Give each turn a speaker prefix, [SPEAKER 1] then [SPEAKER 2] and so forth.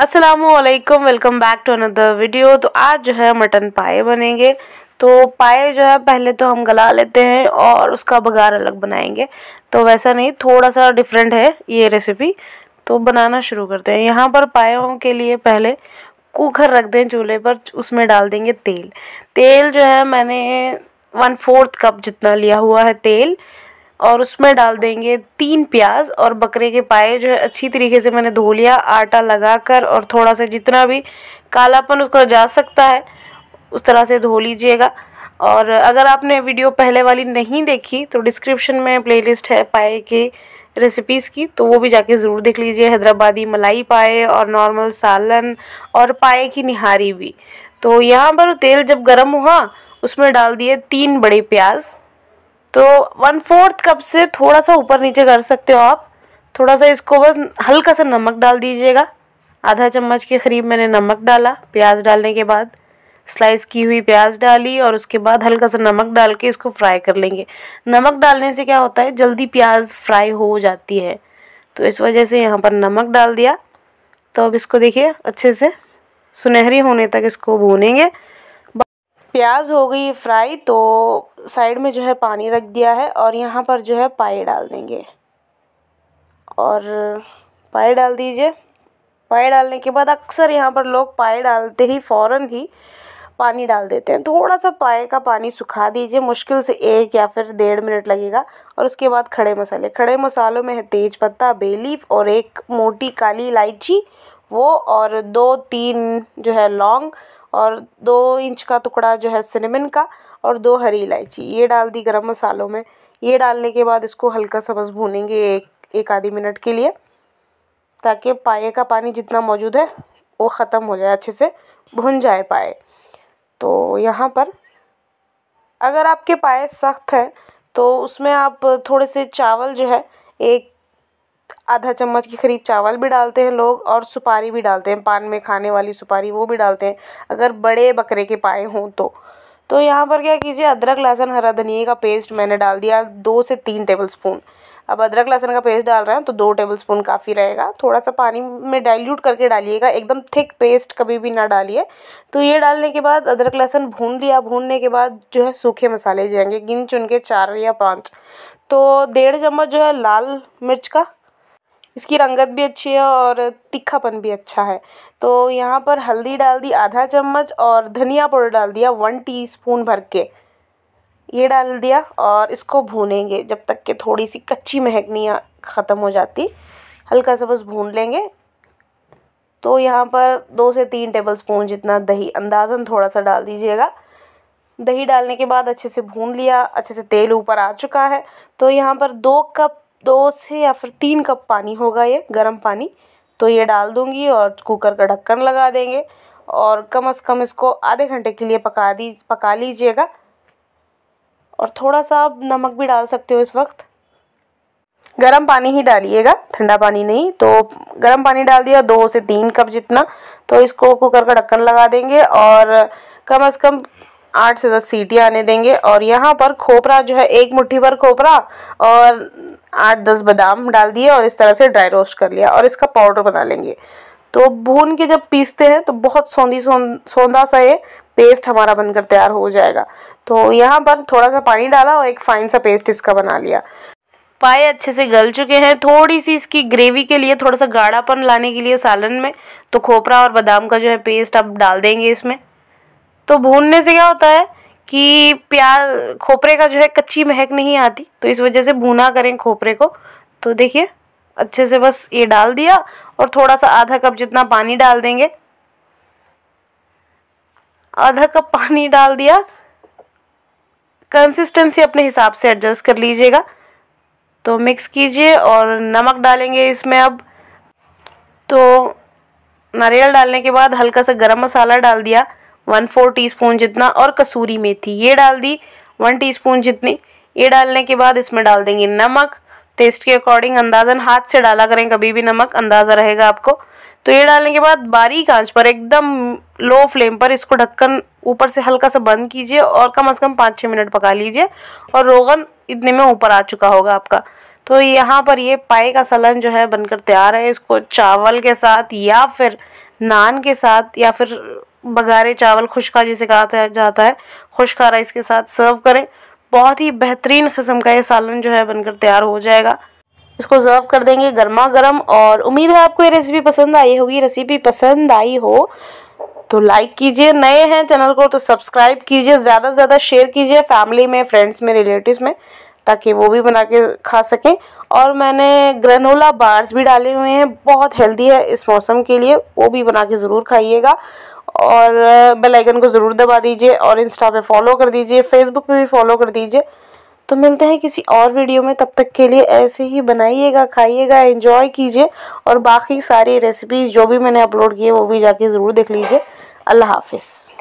[SPEAKER 1] असलकम welcome back to another video तो आज जो है मटन पाए बनेंगे तो पाए जो है पहले तो हम गला लेते हैं और उसका बघार अलग बनाएंगे तो वैसा नहीं थोड़ा सा डिफरेंट है ये रेसिपी तो बनाना शुरू करते हैं यहाँ पर पायों के लिए पहले कुकर रख दें चूल्हे पर उसमें डाल देंगे तेल तेल जो है मैंने वन फोर्थ कप जितना लिया हुआ है तेल और उसमें डाल देंगे तीन प्याज और बकरे के पाए जो है अच्छी तरीके से मैंने धो लिया आटा लगाकर और थोड़ा सा जितना भी कालापन उसका जा सकता है उस तरह से धो लीजिएगा और अगर आपने वीडियो पहले वाली नहीं देखी तो डिस्क्रिप्शन में प्लेलिस्ट है पाए की रेसिपीज़ की तो वो भी जाके ज़रूर देख लीजिए हैदराबादी मलाई पाए और नॉर्मल सालन और पाए की निहारी भी तो यहाँ पर तेल जब गर्म हुआ उसमें डाल दिए तीन बड़े प्याज तो वन फोर्थ कप से थोड़ा सा ऊपर नीचे कर सकते हो आप थोड़ा सा इसको बस हल्का सा नमक डाल दीजिएगा आधा चम्मच के करीब मैंने नमक डाला प्याज डालने के बाद स्लाइस की हुई प्याज डाली और उसके बाद हल्का सा नमक डाल के इसको फ्राई कर लेंगे नमक डालने से क्या होता है जल्दी प्याज फ्राई हो जाती है तो इस वजह से यहाँ पर नमक डाल दिया तो अब इसको देखिए अच्छे से सुनहरी होने तक इसको भूनेंगे प्याज हो गई फ्राई तो साइड में जो है पानी रख दिया है और यहाँ पर जो है पाए डाल देंगे और पाए डाल दीजिए पाए डालने के बाद अक्सर यहाँ पर लोग पाए डालते ही फ़ौर ही पानी डाल देते हैं थोड़ा सा पाए का पानी सुखा दीजिए मुश्किल से एक या फिर डेढ़ मिनट लगेगा और उसके बाद खड़े मसाले खड़े मसालों में है तेज पत्ता बेलीफ और एक मोटी काली इलायची वो और दो तीन जो है लौंग और दो इंच का टुकड़ा जो है सिनेमन का और दो हरी इलायची ये डाल दी गरम मसालों में ये डालने के बाद इसको हल्का सा बस भूनेंगे एक एक आधे मिनट के लिए ताकि पाए का पानी जितना मौजूद है वो ख़त्म हो जाए अच्छे से भुन जाए पाए तो यहाँ पर अगर आपके पाए सख्त हैं तो उसमें आप थोड़े से चावल जो है एक आधा चम्मच के क़रीब चावल भी डालते हैं लोग और सुपारी भी डालते हैं पान में खाने वाली सुपारी वो भी डालते हैं अगर बड़े बकरे के पाए हों तो तो यहाँ पर क्या कीजिए अदरक लहसुन हरा धनिए का पेस्ट मैंने डाल दिया दो से तीन टेबल स्पून अब अदरक लहसुन का पेस्ट डाल रहे हैं तो दो टेबल स्पून काफ़ी रहेगा थोड़ा सा पानी में डाइल्यूट करके डालिएगा एकदम थिक पेस्ट कभी भी ना डालिए तो ये डालने के बाद अदरक लहसुन भून लिया भूनने के बाद जो है सूखे मसाले जाएंगे गिन चुन के चार या पाँच तो डेढ़ चम्मच जो है लाल मिर्च का इसकी रंगत भी अच्छी है और तीखापन भी अच्छा है तो यहाँ पर हल्दी डाल दी आधा चम्मच और धनिया पाउडर डाल दिया वन टीस्पून भर के ये डाल दिया और इसको भूनेंगे जब तक कि थोड़ी सी कच्ची महकनी ख़त्म हो जाती हल्का सा बस भून लेंगे तो यहाँ पर दो से तीन टेबल स्पून जितना दही अंदाजन थोड़ा सा डाल दीजिएगा दही डालने के बाद अच्छे से भून लिया अच्छे से तेल ऊपर आ चुका है तो यहाँ पर दो कप दो से या फिर तीन कप पानी होगा ये गर्म पानी तो ये डाल दूँगी और कुकर का ढक्कन लगा देंगे और कम से कम इसको आधे घंटे के लिए पका दी पका लीजिएगा और थोड़ा सा आप नमक भी डाल सकते हो इस वक्त गर्म पानी ही डालिएगा ठंडा पानी नहीं तो गर्म पानी डाल दिया दो से तीन कप जितना तो इसको कुकर का ढक्कन लगा देंगे और कम से कम आठ से दस सीटी आने देंगे और यहाँ पर खोपरा जो है एक मुट्ठी पर खोपरा और आठ दस बादाम डाल दिए और इस तरह से ड्राई रोस्ट कर लिया और इसका पाउडर बना लेंगे तो भून के जब पीसते हैं तो बहुत सौंधी सौंधा सा ये पेस्ट हमारा बनकर तैयार हो जाएगा तो यहाँ पर थोड़ा सा पानी डाला और एक फाइन सा पेस्ट इसका बना लिया पाए अच्छे से गल चुके हैं थोड़ी सी इसकी ग्रेवी के लिए थोड़ा सा गाढ़ापन लाने के लिए सालन में तो खोपरा और बादाम का जो है पेस्ट अब डाल देंगे इसमें तो भूनने से क्या होता है कि प्याज खोपरे का जो है कच्ची महक नहीं आती तो इस वजह से भूना करें खोपरे को तो देखिए अच्छे से बस ये डाल दिया और थोड़ा सा आधा कप जितना पानी डाल देंगे आधा कप पानी डाल दिया कंसिस्टेंसी अपने हिसाब से एडजस्ट कर लीजिएगा तो मिक्स कीजिए और नमक डालेंगे इसमें अब तो नारियल डालने के बाद हल्का सा गरम मसाला डाल दिया वन फोर टीस्पून जितना और कसूरी मेथी ये डाल दी वन टीस्पून जितनी ये डालने के बाद इसमें डाल देंगे नमक टेस्ट के अकॉर्डिंग अंदाजन हाथ से डाला करें कभी भी नमक अंदाज़ा रहेगा आपको तो ये डालने के बाद बारीक आंच पर एकदम लो फ्लेम पर इसको ढक्कन ऊपर से हल्का सा बंद कीजिए और कम से कम पाँच छः मिनट पका लीजिए और रोगन इतने में ऊपर आ चुका होगा आपका तो यहाँ पर ये पाए का सलन जो है बनकर तैयार है इसको चावल के साथ या फिर नान के साथ या फिर बघारे चावल खुशका जिसे कहा जाता है खुशका राइस के साथ सर्व करें बहुत ही बेहतरीन किस्म का ये सालन जो है बनकर तैयार हो जाएगा इसको सर्व कर देंगे गर्मा गर्म और उम्मीद है आपको ये रेसिपी पसंद आई होगी रेसिपी पसंद आई हो तो लाइक कीजिए नए हैं चैनल को तो सब्सक्राइब कीजिए ज़्यादा से ज़्यादा शेयर कीजिए फैमिली में फ्रेंड्स में रिलेटिव्स में ताकि वो भी बना के खा सकें और मैंने ग्रेनोला बार्स भी डाले हुए हैं बहुत हेल्दी है इस मौसम के लिए वो भी बना के ज़रूर खाइएगा और बेल आइकन को ज़रूर दबा दीजिए और इंस्टा पे फॉलो कर दीजिए फेसबुक पे भी फॉलो कर दीजिए तो मिलते हैं किसी और वीडियो में तब तक के लिए ऐसे ही बनाइएगा खाइएगा एंजॉय कीजिए और बाकी सारी रेसिपीज़ जो भी मैंने अपलोड किए वो भी जाके ज़रूर देख लीजिए अल्लाह हाफिज़